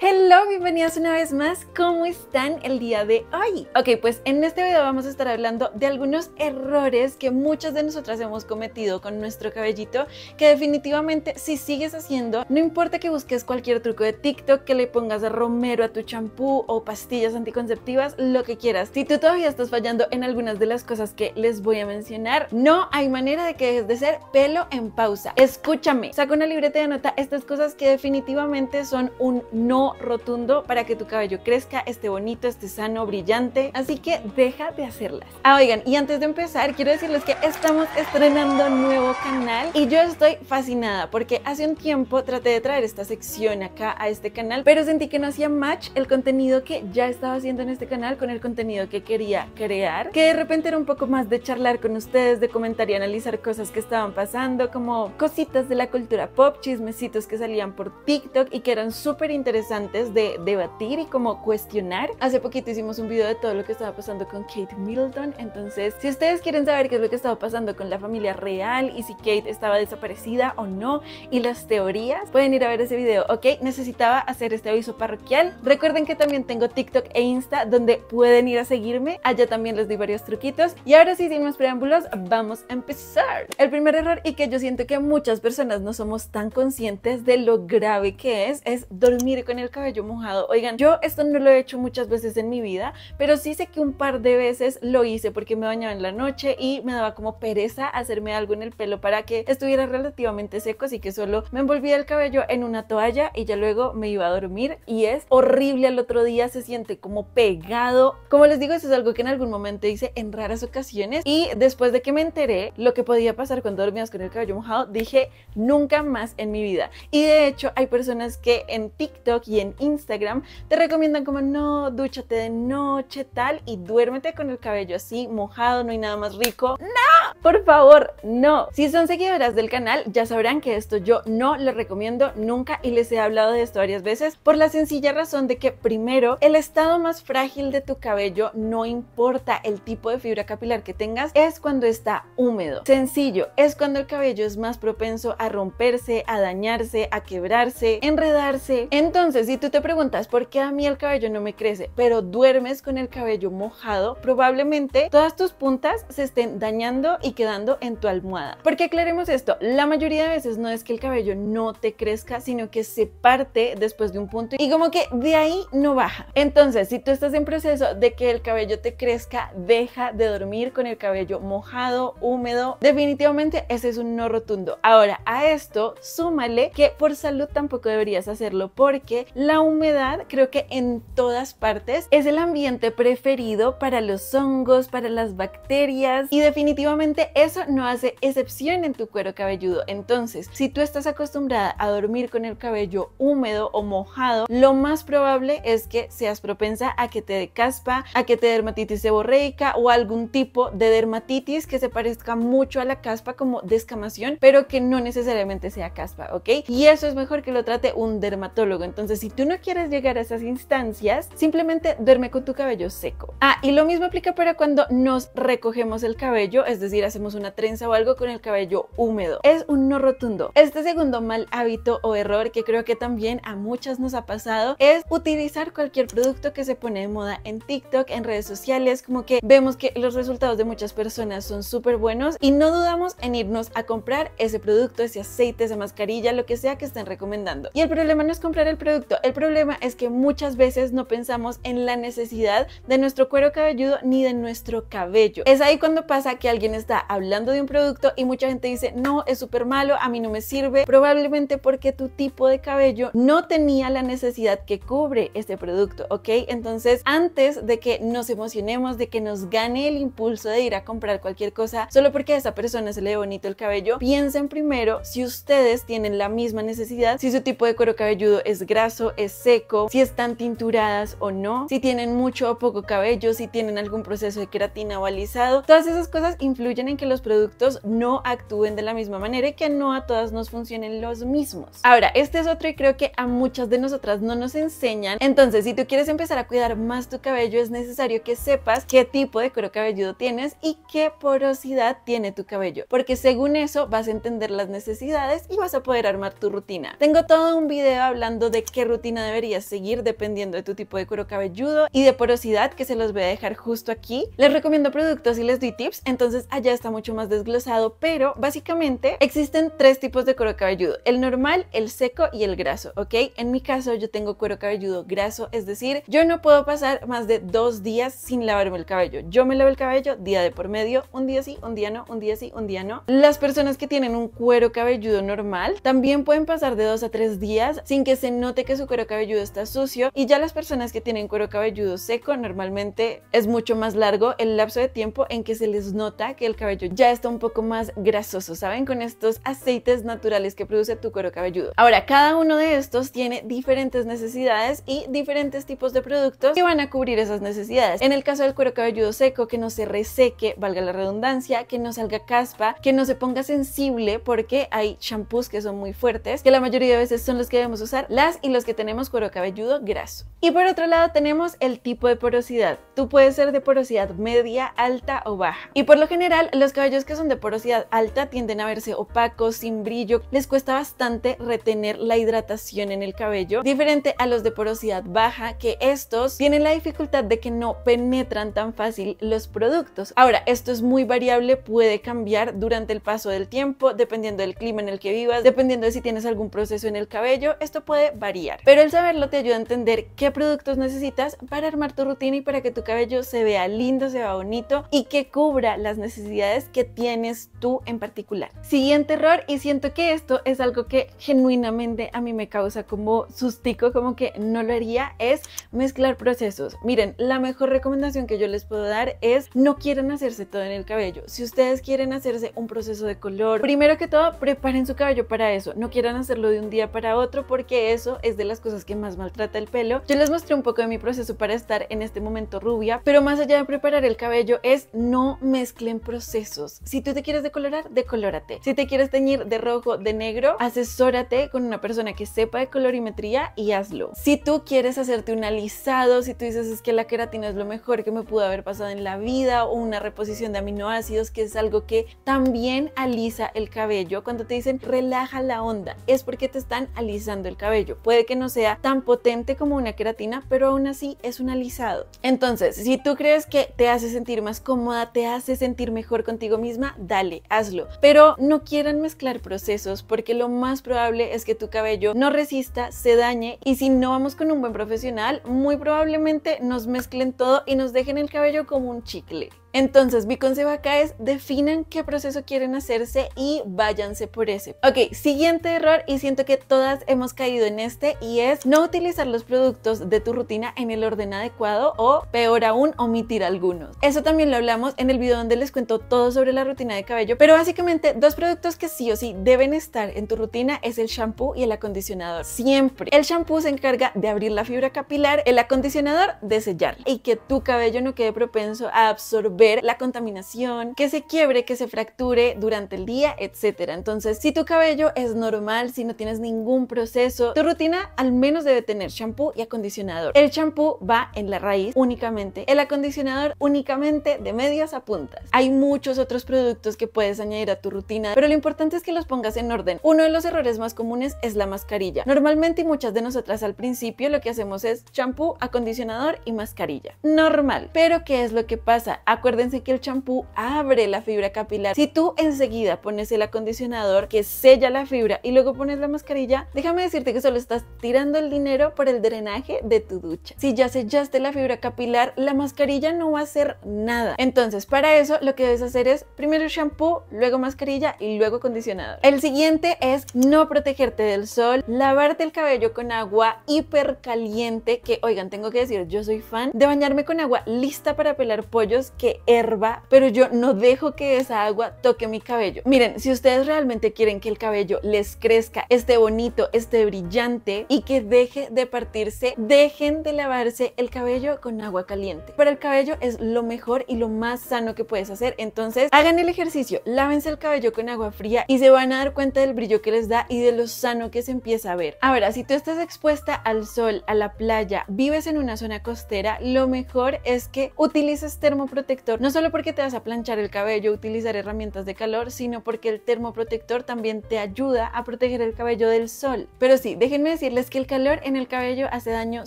Hello, bienvenidos una vez más. ¿Cómo están el día de hoy? Ok, pues en este video vamos a estar hablando de algunos errores que muchas de nosotras hemos cometido con nuestro cabellito que definitivamente si sigues haciendo, no importa que busques cualquier truco de TikTok, que le pongas romero a tu champú o pastillas anticonceptivas, lo que quieras. Si tú todavía estás fallando en algunas de las cosas que les voy a mencionar, no hay manera de que dejes de ser pelo en pausa. Escúchame, saca una libreta de nota estas cosas que definitivamente son un no rotundo para que tu cabello crezca, esté bonito, esté sano, brillante. Así que deja de hacerlas. Ah, oigan, y antes de empezar, quiero decirles que estamos estrenando un nuevo canal y yo estoy fascinada porque hace un tiempo traté de traer esta sección acá a este canal, pero sentí que no hacía match el contenido que ya estaba haciendo en este canal con el contenido que quería crear, que de repente era un poco más de charlar con ustedes, de comentar y analizar cosas que estaban pasando, como cositas de la cultura pop, chismecitos que salían por TikTok y que eran súper interesantes antes de debatir y como cuestionar. Hace poquito hicimos un video de todo lo que estaba pasando con Kate Middleton, entonces si ustedes quieren saber qué es lo que estaba pasando con la familia real y si Kate estaba desaparecida o no y las teorías, pueden ir a ver ese video, ¿ok? Necesitaba hacer este aviso parroquial. Recuerden que también tengo TikTok e Insta donde pueden ir a seguirme, allá también les di varios truquitos y ahora sí, sin más preámbulos, vamos a empezar. El primer error y que yo siento que muchas personas no somos tan conscientes de lo grave que es, es dormir con el cabello mojado. Oigan, yo esto no lo he hecho muchas veces en mi vida, pero sí sé que un par de veces lo hice porque me bañaba en la noche y me daba como pereza hacerme algo en el pelo para que estuviera relativamente seco, así que solo me envolvía el cabello en una toalla y ya luego me iba a dormir y es horrible al otro día, se siente como pegado. Como les digo, eso es algo que en algún momento hice en raras ocasiones y después de que me enteré lo que podía pasar cuando dormías con el cabello mojado, dije nunca más en mi vida. Y de hecho hay personas que en TikTok y en Instagram te recomiendan como no, dúchate de noche tal y duérmete con el cabello así, mojado, no hay nada más rico. ¡No! Por favor, no. Si son seguidoras del canal ya sabrán que esto yo no lo recomiendo nunca y les he hablado de esto varias veces por la sencilla razón de que primero el estado más frágil de tu cabello no importa el tipo de fibra capilar que tengas es cuando está húmedo. Sencillo, es cuando el cabello es más propenso a romperse, a dañarse, a quebrarse, enredarse. Entonces, si tú te preguntas por qué a mí el cabello no me crece, pero duermes con el cabello mojado, probablemente todas tus puntas se estén dañando y quedando en tu almohada. Porque aclaremos esto, la mayoría de veces no es que el cabello no te crezca, sino que se parte después de un punto y como que de ahí no baja. Entonces, si tú estás en proceso de que el cabello te crezca, deja de dormir con el cabello mojado, húmedo. Definitivamente ese es un no rotundo. Ahora, a esto súmale que por salud tampoco deberías hacerlo porque la humedad creo que en todas partes es el ambiente preferido para los hongos, para las bacterias y definitivamente eso no hace excepción en tu cuero cabelludo. Entonces, si tú estás acostumbrada a dormir con el cabello húmedo o mojado, lo más probable es que seas propensa a que te dé caspa, a que te dermatitis seborreica o algún tipo de dermatitis que se parezca mucho a la caspa como descamación, pero que no necesariamente sea caspa, ¿ok? Y eso es mejor que lo trate un dermatólogo. Entonces, si si tú no quieres llegar a esas instancias, simplemente duerme con tu cabello seco. Ah, y lo mismo aplica para cuando nos recogemos el cabello, es decir, hacemos una trenza o algo con el cabello húmedo. Es un no rotundo. Este segundo mal hábito o error que creo que también a muchas nos ha pasado es utilizar cualquier producto que se pone de moda en TikTok, en redes sociales, como que vemos que los resultados de muchas personas son súper buenos y no dudamos en irnos a comprar ese producto, ese aceite, esa mascarilla, lo que sea que estén recomendando. Y el problema no es comprar el producto el problema es que muchas veces no pensamos en la necesidad de nuestro cuero cabelludo ni de nuestro cabello. Es ahí cuando pasa que alguien está hablando de un producto y mucha gente dice, no, es súper malo, a mí no me sirve, probablemente porque tu tipo de cabello no tenía la necesidad que cubre este producto, ¿ok? Entonces, antes de que nos emocionemos, de que nos gane el impulso de ir a comprar cualquier cosa, solo porque a esa persona se le ve bonito el cabello, piensen primero si ustedes tienen la misma necesidad, si su tipo de cuero cabelludo es graso, es seco, si están tinturadas o no, si tienen mucho o poco cabello, si tienen algún proceso de queratina o alisado. Todas esas cosas influyen en que los productos no actúen de la misma manera y que no a todas nos funcionen los mismos. Ahora, este es otro y creo que a muchas de nosotras no nos enseñan. Entonces, si tú quieres empezar a cuidar más tu cabello, es necesario que sepas qué tipo de cuero cabelludo tienes y qué porosidad tiene tu cabello, porque según eso vas a entender las necesidades y vas a poder armar tu rutina. Tengo todo un video hablando de qué rutina deberías seguir dependiendo de tu tipo de cuero cabelludo y de porosidad que se los voy a dejar justo aquí. Les recomiendo productos y les doy tips, entonces allá está mucho más desglosado, pero básicamente existen tres tipos de cuero cabelludo, el normal, el seco y el graso, ¿ok? En mi caso yo tengo cuero cabelludo graso, es decir, yo no puedo pasar más de dos días sin lavarme el cabello. Yo me lavo el cabello día de por medio, un día sí, un día no, un día sí, un día no. Las personas que tienen un cuero cabelludo normal también pueden pasar de dos a tres días sin que se note que su cuero cabelludo está sucio y ya las personas que tienen cuero cabelludo seco normalmente es mucho más largo el lapso de tiempo en que se les nota que el cabello ya está un poco más grasoso, ¿saben? Con estos aceites naturales que produce tu cuero cabelludo. Ahora, cada uno de estos tiene diferentes necesidades y diferentes tipos de productos que van a cubrir esas necesidades. En el caso del cuero cabelludo seco, que no se reseque, valga la redundancia, que no salga caspa, que no se ponga sensible porque hay shampoos que son muy fuertes, que la mayoría de veces son los que debemos usar, las y los que tenemos cuero cabelludo graso. Y por otro lado tenemos el tipo de porosidad. Tú puedes ser de porosidad media, alta o baja. Y por lo general los cabellos que son de porosidad alta tienden a verse opacos, sin brillo. Les cuesta bastante retener la hidratación en el cabello, diferente a los de porosidad baja que estos tienen la dificultad de que no penetran tan fácil los productos. Ahora, esto es muy variable, puede cambiar durante el paso del tiempo, dependiendo del clima en el que vivas, dependiendo de si tienes algún proceso en el cabello, esto puede variar. Pero el saberlo te ayuda a entender qué productos necesitas para armar tu rutina y para que tu cabello se vea lindo, se vea bonito y que cubra las necesidades que tienes tú en particular. Siguiente error, y siento que esto es algo que genuinamente a mí me causa como sustico, como que no lo haría, es mezclar procesos. Miren, la mejor recomendación que yo les puedo dar es no quieran hacerse todo en el cabello. Si ustedes quieren hacerse un proceso de color, primero que todo, preparen su cabello para eso. No quieran hacerlo de un día para otro porque eso es de las cosas que más maltrata el pelo. Yo les mostré un poco de mi proceso para estar en este momento rubia, pero más allá de preparar el cabello es no mezclen procesos. Si tú te quieres decolorar, decolórate. Si te quieres teñir de rojo, de negro, asesórate con una persona que sepa de colorimetría y hazlo. Si tú quieres hacerte un alisado, si tú dices es que la queratina es lo mejor que me pudo haber pasado en la vida o una reposición de aminoácidos, que es algo que también alisa el cabello. Cuando te dicen relaja la onda, es porque te están alisando el cabello. Puede que no sea tan potente como una queratina, pero aún así es un alisado. Entonces, si tú crees que te hace sentir más cómoda, te hace sentir mejor contigo misma, dale, hazlo. Pero no quieran mezclar procesos porque lo más probable es que tu cabello no resista, se dañe y si no vamos con un buen profesional, muy probablemente nos mezclen todo y nos dejen el cabello como un chicle. Entonces, mi consejo acá es definan qué proceso quieren hacerse y váyanse por ese. Ok, siguiente error y siento que todas hemos caído en este y es no utilizar los productos de tu rutina en el orden adecuado o peor aún, omitir algunos. Eso también lo hablamos en el video donde les cuento todo sobre la rutina de cabello, pero básicamente dos productos que sí o sí deben estar en tu rutina es el shampoo y el acondicionador. Siempre. El shampoo se encarga de abrir la fibra capilar, el acondicionador de sellar y que tu cabello no quede propenso a absorber la contaminación, que se quiebre, que se fracture durante el día, etc. Entonces, si tu cabello es normal, si no tienes ningún proceso, tu rutina al menos debe tener shampoo y acondicionador. El shampoo va en la raíz únicamente, el acondicionador únicamente de medias a puntas. Hay muchos otros productos que puedes añadir a tu rutina, pero lo importante es que los pongas en orden. Uno de los errores más comunes es la mascarilla. Normalmente y muchas de nosotras al principio lo que hacemos es shampoo, acondicionador y mascarilla. Normal, pero ¿qué es lo que pasa? A acuérdense que el champú abre la fibra capilar. Si tú enseguida pones el acondicionador que sella la fibra y luego pones la mascarilla, déjame decirte que solo estás tirando el dinero por el drenaje de tu ducha. Si ya sellaste la fibra capilar, la mascarilla no va a hacer nada. Entonces, para eso lo que debes hacer es primero champú, luego mascarilla y luego acondicionador. El siguiente es no protegerte del sol, lavarte el cabello con agua hipercaliente, que oigan, tengo que decir, yo soy fan de bañarme con agua lista para pelar pollos que herba, pero yo no dejo que esa agua toque mi cabello. Miren, si ustedes realmente quieren que el cabello les crezca, esté bonito, esté brillante y que deje de partirse, dejen de lavarse el cabello con agua caliente. Para el cabello es lo mejor y lo más sano que puedes hacer. Entonces, hagan el ejercicio, lávense el cabello con agua fría y se van a dar cuenta del brillo que les da y de lo sano que se empieza a ver. Ahora, si tú estás expuesta al sol, a la playa, vives en una zona costera, lo mejor es que utilices termoprotector no solo porque te vas a planchar el cabello, utilizar herramientas de calor, sino porque el termoprotector también te ayuda a proteger el cabello del sol. Pero sí, déjenme decirles que el calor en el cabello hace daño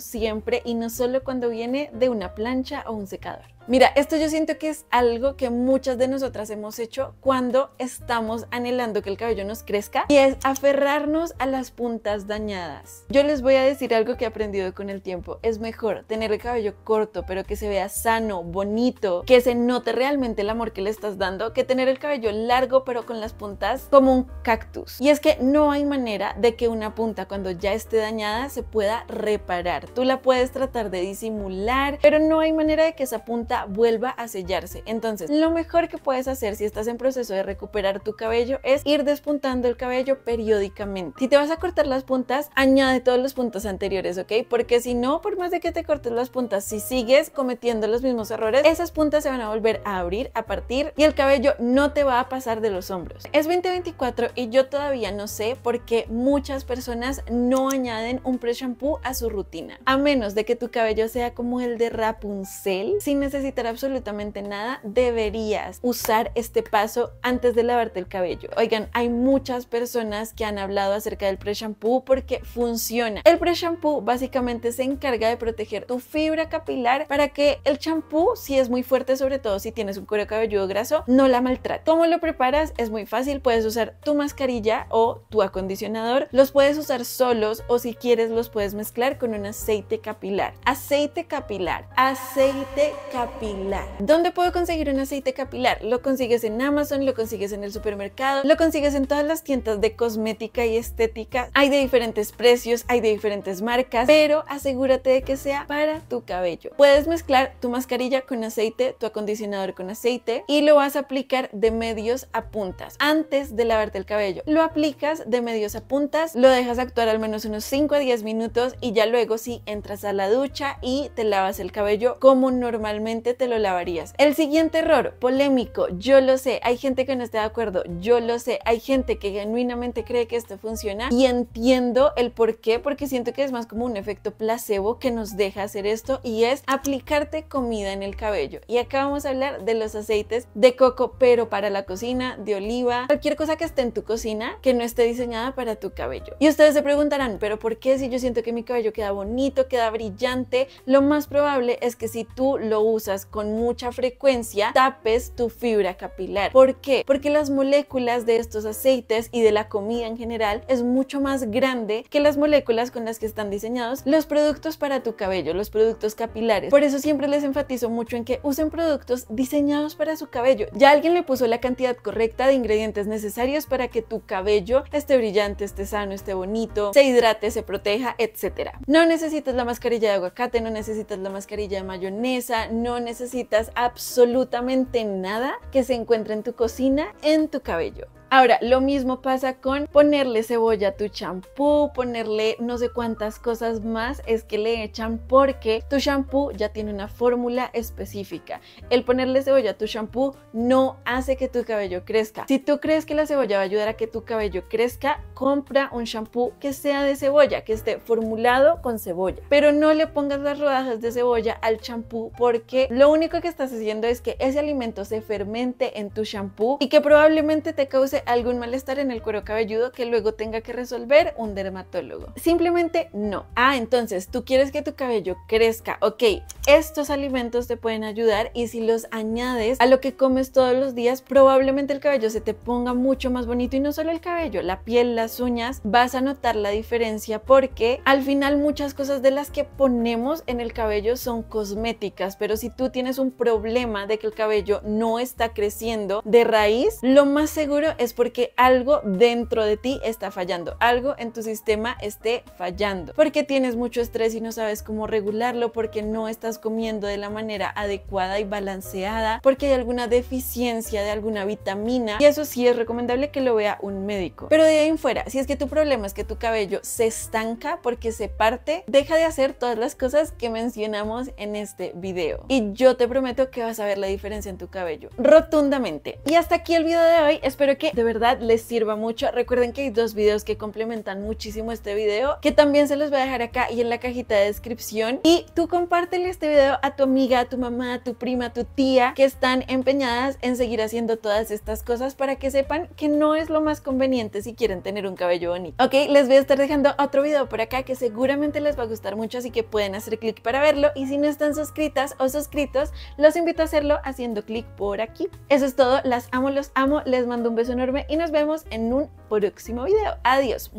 siempre y no solo cuando viene de una plancha o un secador. Mira, esto yo siento que es algo que muchas de nosotras hemos hecho cuando estamos anhelando que el cabello nos crezca y es aferrarnos a las puntas dañadas. Yo les voy a decir algo que he aprendido con el tiempo. Es mejor tener el cabello corto pero que se vea sano, bonito, que se note realmente el amor que le estás dando, que tener el cabello largo pero con las puntas como un cactus. Y es que no hay manera de que una punta cuando ya esté dañada se pueda reparar. Tú la puedes tratar de disimular, pero no hay manera de que esa punta vuelva a sellarse. Entonces, lo mejor que puedes hacer si estás en proceso de recuperar tu cabello es ir despuntando el cabello periódicamente. Si te vas a cortar las puntas, añade todos los puntos anteriores, ¿ok? Porque si no, por más de que te cortes las puntas, si sigues cometiendo los mismos errores, esas puntas se van a volver a abrir, a partir y el cabello no te va a pasar de los hombros. Es 2024 y yo todavía no sé por qué muchas personas no añaden un pre-shampoo a su rutina. A menos de que tu cabello sea como el de Rapunzel, sin necesidad necesitar absolutamente nada, deberías usar este paso antes de lavarte el cabello. Oigan, hay muchas personas que han hablado acerca del pre-shampoo porque funciona. El pre-shampoo básicamente se encarga de proteger tu fibra capilar para que el shampoo si es muy fuerte, sobre todo si tienes un cuero cabelludo graso, no la maltrate. ¿Cómo lo preparas? Es muy fácil, puedes usar tu mascarilla o tu acondicionador, los puedes usar solos o si quieres los puedes mezclar con un aceite capilar. Aceite capilar, aceite capilar capilar. ¿Dónde puedo conseguir un aceite capilar? Lo consigues en Amazon, lo consigues en el supermercado, lo consigues en todas las tiendas de cosmética y estética. Hay de diferentes precios, hay de diferentes marcas, pero asegúrate de que sea para tu cabello. Puedes mezclar tu mascarilla con aceite, tu acondicionador con aceite y lo vas a aplicar de medios a puntas antes de lavarte el cabello. Lo aplicas de medios a puntas, lo dejas actuar al menos unos 5 a 10 minutos y ya luego si entras a la ducha y te lavas el cabello como normalmente te lo lavarías. El siguiente error, polémico, yo lo sé, hay gente que no está de acuerdo, yo lo sé, hay gente que genuinamente cree que esto funciona y entiendo el por qué, porque siento que es más como un efecto placebo que nos deja hacer esto y es aplicarte comida en el cabello. Y acá vamos a hablar de los aceites de coco, pero para la cocina, de oliva, cualquier cosa que esté en tu cocina que no esté diseñada para tu cabello. Y ustedes se preguntarán, pero ¿por qué si yo siento que mi cabello queda bonito, queda brillante? Lo más probable es que si tú lo usas con mucha frecuencia tapes tu fibra capilar. ¿Por qué? Porque las moléculas de estos aceites y de la comida en general es mucho más grande que las moléculas con las que están diseñados los productos para tu cabello, los productos capilares. Por eso siempre les enfatizo mucho en que usen productos diseñados para su cabello. Ya alguien le puso la cantidad correcta de ingredientes necesarios para que tu cabello esté brillante, esté sano, esté bonito, se hidrate, se proteja, etc. No necesitas la mascarilla de aguacate, no necesitas la mascarilla de mayonesa, no necesitas absolutamente nada que se encuentre en tu cocina, en tu cabello. Ahora, lo mismo pasa con ponerle cebolla a tu champú, ponerle no sé cuántas cosas más es que le echan porque tu champú ya tiene una fórmula específica. El ponerle cebolla a tu champú no hace que tu cabello crezca. Si tú crees que la cebolla va a ayudar a que tu cabello crezca, compra un champú que sea de cebolla, que esté formulado con cebolla. Pero no le pongas las rodajas de cebolla al champú porque lo único que estás haciendo es que ese alimento se fermente en tu champú y que probablemente te cause algún malestar en el cuero cabelludo que luego tenga que resolver un dermatólogo. Simplemente no. Ah, entonces tú quieres que tu cabello crezca. Ok, estos alimentos te pueden ayudar y si los añades a lo que comes todos los días, probablemente el cabello se te ponga mucho más bonito y no solo el cabello, la piel, las uñas, vas a notar la diferencia porque al final muchas cosas de las que ponemos en el cabello son cosméticas, pero si tú tienes un problema de que el cabello no está creciendo de raíz, lo más seguro es porque algo dentro de ti está fallando, algo en tu sistema esté fallando, porque tienes mucho estrés y no sabes cómo regularlo, porque no estás comiendo de la manera adecuada y balanceada, porque hay alguna deficiencia de alguna vitamina y eso sí es recomendable que lo vea un médico. Pero de ahí en fuera, si es que tu problema es que tu cabello se estanca porque se parte, deja de hacer todas las cosas que mencionamos en este video y yo te prometo que vas a ver la diferencia en tu cabello rotundamente. Y hasta aquí el video de hoy, espero que de verdad les sirva mucho. Recuerden que hay dos videos que complementan muchísimo este video, que también se los voy a dejar acá y en la cajita de descripción. Y tú compártele este video a tu amiga, a tu mamá, a tu prima, a tu tía, que están empeñadas en seguir haciendo todas estas cosas para que sepan que no es lo más conveniente si quieren tener un cabello bonito. Ok, les voy a estar dejando otro video por acá que seguramente les va a gustar mucho, así que pueden hacer clic para verlo. Y si no están suscritas o suscritos, los invito a hacerlo haciendo clic por aquí. Eso es todo, las amo, los amo, les mando un beso y nos vemos en un próximo video. Adiós.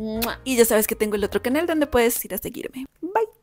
Y ya sabes que tengo el otro canal donde puedes ir a seguirme. Bye.